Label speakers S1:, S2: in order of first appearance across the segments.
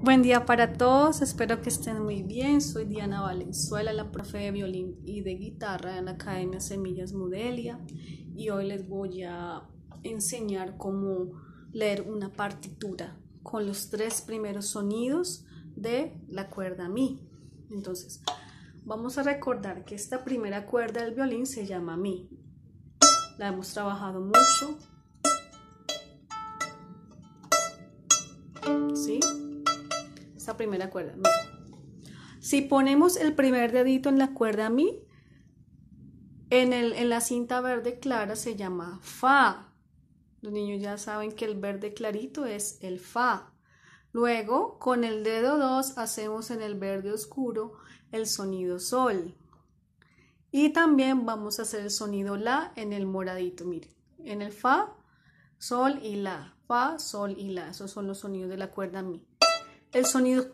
S1: Buen día para todos, espero que estén muy bien. Soy Diana Valenzuela, la profe de violín y de guitarra en la Academia Semillas Modelia y hoy les voy a enseñar cómo leer una partitura con los tres primeros sonidos de la cuerda mi. Entonces, vamos a recordar que esta primera cuerda del violín se llama mi. La hemos trabajado mucho. ¿Sí? primera cuerda. Si ponemos el primer dedito en la cuerda mi, en, el, en la cinta verde clara se llama fa. Los niños ya saben que el verde clarito es el fa. Luego, con el dedo 2 hacemos en el verde oscuro el sonido sol. Y también vamos a hacer el sonido la en el moradito, miren. En el fa, sol y la. Fa, sol y la. Esos son los sonidos de la cuerda mi. El sonido,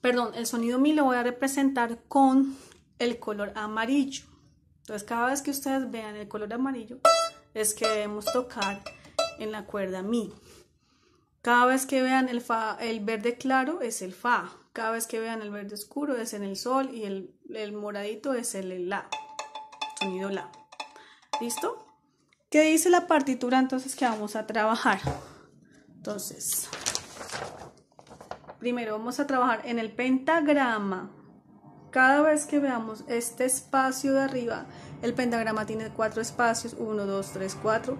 S1: perdón, el sonido mi lo voy a representar con el color amarillo. Entonces cada vez que ustedes vean el color amarillo es que debemos tocar en la cuerda mi. Cada vez que vean el, el verde claro es el fa. Cada vez que vean el verde oscuro es en el sol y el, moradito es el, el la. Sonido la. ¿Listo? ¿Qué dice la partitura entonces que vamos a trabajar? Entonces, primero vamos a trabajar en el pentagrama. Cada vez que veamos este espacio de arriba, el pentagrama tiene cuatro espacios, uno, dos, tres, cuatro,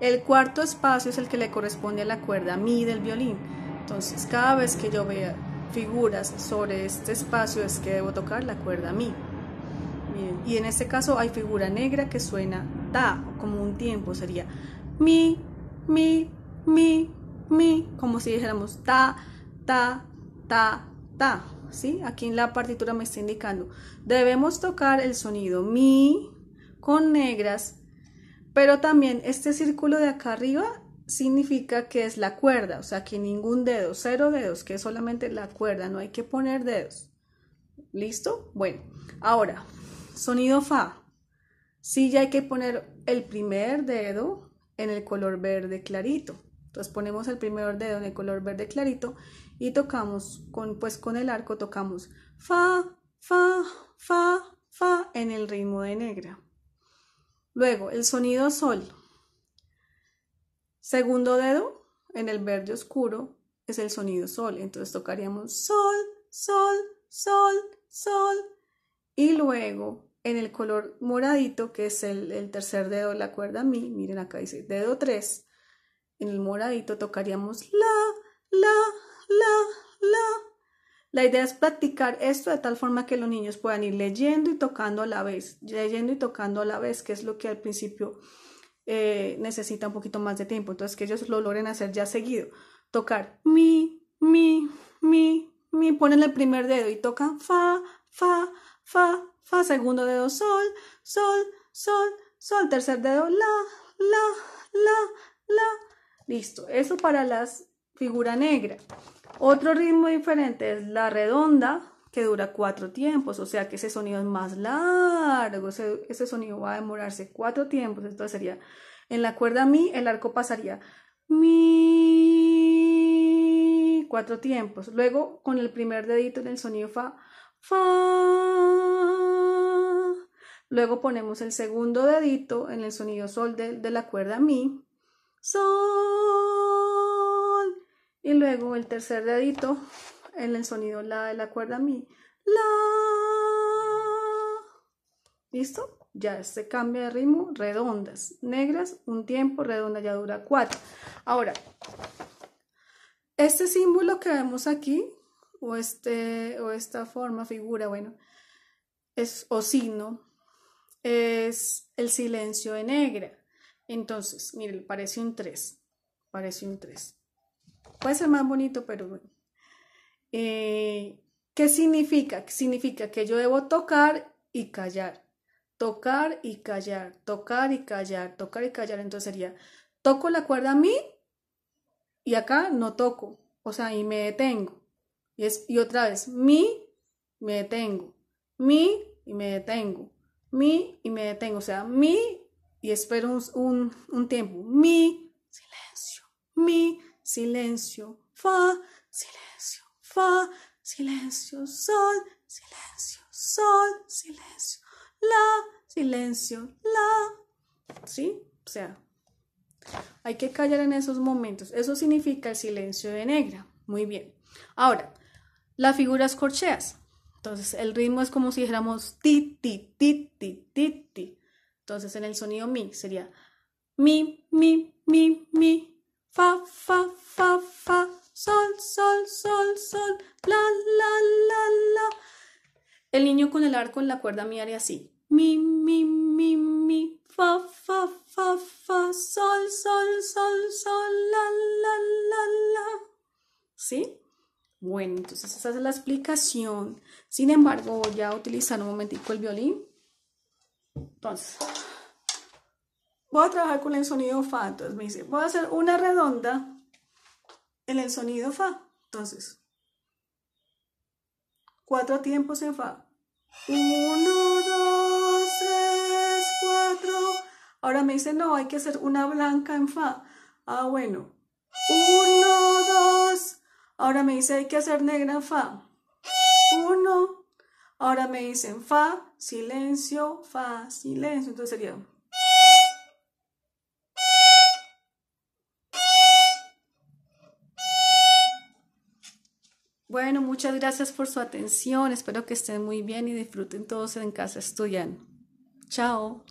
S1: El cuarto espacio es el que le corresponde a la cuerda mi del violín. Entonces, cada vez que yo vea figuras sobre este espacio es que debo tocar la cuerda mi. y en este caso hay figura negra que suena ta, como un tiempo, sería mi, mi, mi, mi, como si dijéramos ta, ta, ta, ta. ¿Sí? Aquí en la partitura me está indicando. Debemos tocar el sonido mi con negras, pero también este círculo de acá arriba significa que es la cuerda, o sea, que ningún dedo, cero dedos, que es solamente la cuerda, no hay que poner dedos. ¿Listo? Bueno, ahora, sonido fa. Sí, ya hay que poner el primer dedo en el color verde clarito. Entonces ponemos el primer dedo en el color verde clarito y tocamos con, pues con el arco tocamos fa, fa, fa, fa en el ritmo de negra. Luego el sonido sol. Segundo dedo en el verde oscuro es el sonido sol. Entonces tocaríamos sol, sol, sol, sol. Y luego en el color moradito, que es el, el tercer dedo de la cuerda mi, miren acá dice dedo 3 en el moradito tocaríamos la, la, la, la. La idea es practicar esto de tal forma que los niños puedan ir leyendo y tocando a la vez, leyendo y tocando a la vez, que es lo que al principio eh, necesita un poquito más de tiempo. Entonces, que ellos lo logren hacer ya seguido. Tocar mi, mi, mi, mi, ponen el primer dedo y tocan fa, fa, fa, fa, segundo dedo, sol, sol, sol, sol, tercer dedo, la, la, la, la, Listo, eso para las figura negra. Otro ritmo diferente es la redonda, que dura cuatro tiempos, o sea que ese sonido es más largo, ese, sonido va a demorarse cuatro tiempos, entonces sería, en la cuerda mi, el arco pasaría mi, cuatro tiempos, luego con el primer dedito en el sonido fa, fa, luego ponemos el segundo dedito en el sonido sol de la cuerda mi, sol. Y luego el tercer dedito en el sonido la de la cuerda mi, la. ¿Listo? Ya este cambia de ritmo, redondas, negras, un tiempo, redonda ya dura cuatro. Ahora, este símbolo que vemos aquí, o, este, o esta forma, figura, bueno, es, o signo, es el silencio de negra. Entonces, miren, parece un 3. Parece un 3. Puede ser más bonito, pero bueno. Eh, ¿Qué significa? Significa que yo debo tocar y callar. Tocar y callar, tocar y callar, tocar y callar. Entonces sería, toco la cuerda mi y acá no toco. O sea, y me detengo. Y, es, y otra vez, mi, me detengo. Mi y me detengo. Mi y me detengo. O sea, mi y espero un, tiempo. Mi, silencio, mi, silencio, fa, silencio, fa, silencio, sol, silencio, sol, silencio, la, silencio, la. ¿Sí? O sea, hay que callar en esos momentos. Eso significa el silencio de negra. Muy bien. Ahora, las figuras corcheas. Entonces, el ritmo es como si dijéramos ti, ti, ti, ti, ti, ti. Entonces en el sonido mi sería mi, mi, mi, mi, fa, fa, fa, fa, sol, sol, sol, sol, la, la, la, la. El niño con el arco en la cuerda mi haría así. Mi, mi, mi, mi, fa, fa, fa, fa, sol, sol, sol, sol, la, la, la, la. ¿Sí? Bueno, entonces esa es la explicación. Sin embargo, voy a utilizar un momentico el violín. Entonces voy a trabajar con el sonido fa, entonces me dice, voy a hacer una redonda en el sonido fa, entonces, cuatro tiempos en fa, uno, dos, tres, cuatro, ahora me dice, no, hay que hacer una blanca en fa, ah, bueno, uno, dos, ahora me dice, hay que hacer negra en fa, uno, ahora me dicen fa, silencio, fa, silencio, entonces sería Bueno, muchas gracias por su atención. Espero que estén muy bien y disfruten todos en casa estudiando. Chao.